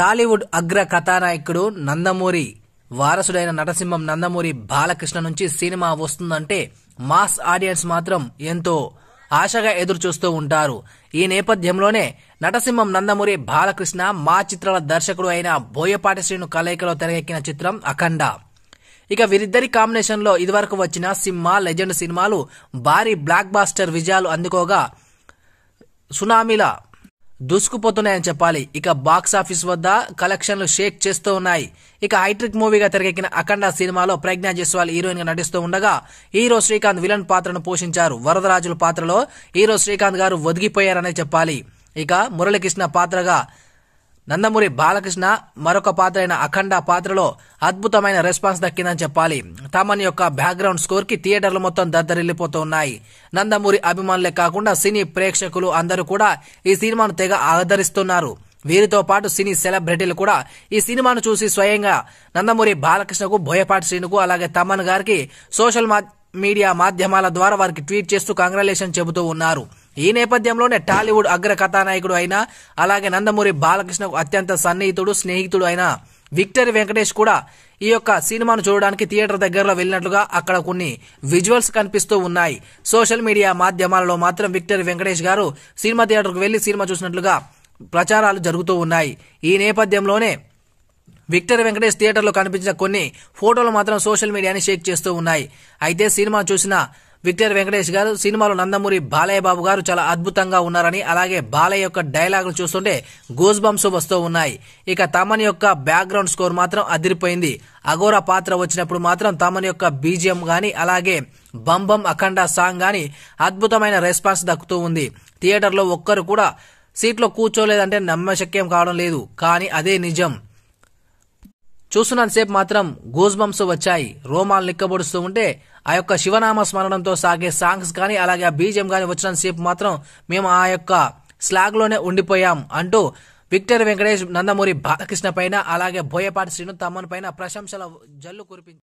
టాలీవుడ్ అగ్ర కథానాయకుడు నందమూరి వారసుడైన నటసింహం నందమూరి బాలకృష్ణ నుంచి సినిమా వస్తుందంటే మాస్ ఆడియన్స్ మాత్రం ఎంతో ఆశగా ఎదురు చూస్తూ ఉంటారు ఈ నేపథ్యంలోనే నటసింహం నందమూరి బాలకృష్ణ మా చిత్రాల దర్శకుడు అయిన బోయపాటి శ్రీను కలయికలో తెరకెక్కిన చిత్రం అఖండ ఇక వీరిద్దరి కాంబినేషన్లో ఇదివరకు వచ్చిన సింహ లెజెండ్ సినిమాలు భారీ బ్లాక్ బాస్టర్ విజయాలు అందుకోగా సునామీల దూసుకుపోతున్నాయని చెప్పాలి ఇక బాక్స్ ఆఫీస్ వద్ద కలెక్షన్లు షేక్ చేస్తూ ఉన్నాయి ఇక హైట్రిక్ మూవీగా తెరకెక్కిన అఖండ సినిమాలో ప్రజ్ఞా జస్వాల్ హీరోయిన్ గా నటిస్తూ ఉండగా హీరో శ్రీకాంత్ విలన్ పాత్రను పోషించారు వరదరాజుల పాత్రలో హీరో శ్రీకాంత్ గారు ఒదిగిపోయారనే చెప్పాలి ఇక మురళీకృష్ణ పాత్రగా నందమూరి బాలకృష్ణ మరొక పాత్ర అయిన అఖండ పాత్రలో అద్భుతమైన రెస్పాన్స్ దక్కిందని చెప్పాలి తమన్ యొక్క బ్యాక్గ్రౌండ్ స్కోర్ కి థియేటర్లు మొత్తం దద్దరిల్లిపోతూ ఉన్నాయి నందమూరి అభిమానులే కాకుండా సినీ ప్రేక్షకులు అందరూ కూడా ఈ సినిమాను తెగ ఆదరిస్తున్నారు వీరితో పాటు సినీ సెలబ్రిటీలు కూడా ఈ సినిమాను చూసి స్వయంగా నందమూరి బాలకృష్ణకు బోయపాటి శ్రీనుకు అలాగే తమన్ గారికి సోషల్ మీడియా మాధ్యమాల ద్వారా వారికి ట్వీట్ చేస్తూ కంగ్రాలేషన్ చెబుతూ ఉన్నారు ఈ నేపథ్యంలోనే టాలీవుడ్ అగ్ర కథానాయకుడు అయిన అలాగే నందమూరి బాలకృష్ణకు అత్యంత సన్నిహితుడు స్నేహితుడు అయిన విక్టరీ వెంకటేష్ కూడా ఈ యొక్క సినిమాను చూడడానికి థియేటర్ దగ్గరలో వెళ్ళినట్లుగా అక్కడ కొన్ని విజువల్స్ కనిపిస్తూ ఉన్నాయి సోషల్ మీడియా మాధ్యమాలలో మాత్రం విక్టరీ వెంకటేష్ గారు సినిమా థియేటర్కు వెళ్లి సినిమా చూసినట్లుగా ప్రచారాలు జరుగుతూ ఉన్నాయి ఈ నేపథ్యంలోనే విక్టర్ వెంకటేష్ థియేటర్లో కనిపించిన కొన్ని ఫోటోలు మాత్రం సోషల్ మీడియాని షేక్ చేస్తూ ఉన్నాయి అయితే సినిమా చూసిన విక్టర్ వెంకటేష్ గారు సినిమాలో నందమూరి బాలయ్య బాబు గారు చాలా అద్భుతంగా ఉన్నారని అలాగే బాలయ్య యొక్క డైలాగులు చూస్తుంటే గోజ్ బంప్స్ వస్తూ ఉన్నాయి ఇక తమన్ యొక్క బ్యాక్గ్రౌండ్ స్కోర్ మాత్రం అదిరిపోయింది అఘోర పాత్ర వచ్చినప్పుడు మాత్రం తమన్ యొక్క బీజిఎం కానీ అలాగే బం బం అఖండ సాంగ్ కానీ అద్భుతమైన రెస్పాన్స్ దక్కుతూ ఉంది థియేటర్లో ఒక్కరు కూడా సీట్లో కూర్చోలేదంటే నమ్మశక్యం కావడం లేదు కానీ అదే నిజం చూస్తున్నంతసేపు మాత్రం గూజ్ బంప్స్ వచ్చాయి రోమాలు నిక్కబొడుస్తూ ఉంటే ఆ యొక్క శివనామ స్మరణంతో సాగే సాంగ్స్ కానీ అలాగే ఆ బీజం కానీ వచ్చినంతసేపు మాత్రం మేము ఆ యొక్క స్లాగ్లోనే ఉండిపోయాం అంటూ విక్టర్ వెంకటేష్ నందమూరి బాలకృష్ణ పైన అలాగే బోయపాటి శ్రీను తమ్మన్ పైన ప్రశంసల జల్లు కురిపించారు